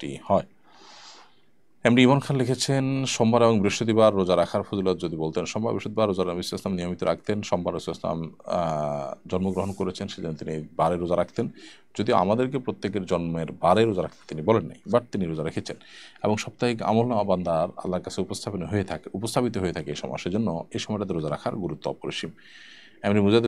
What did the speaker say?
লোকটি হয় এমডি ইমন খান লিখেছেন সোমবার এবং বৃহস্পতিবার রোজা রাখার ফজিলত যদি বলতেন সোমবার বৃহস্পতিবার রোজা নবী ইসলাম নিয়মিত রাখতেন সোমবার রসুল ইসলাম জন্মগ্রহণ করেছেন সেজন্য তিনি বারে রোজা রাখতেন যদিও আমাদেরকে প্রত্যেকের জন্মের বারে রোজা রাখতে তিনি বলেন নাই বাট তিনি রোজা রেখেছেন এবং সাপ্তাহিক আমল আবান্দার আল্লাহর কাছে উপস্থাপন হয়ে থাকে উপস্থাপিত হয়ে থাকে এই সময় সেজন্য এই সময়টাতে রোজা রাখার গুরুত্ব অপরিসীম এমনি মুজাদ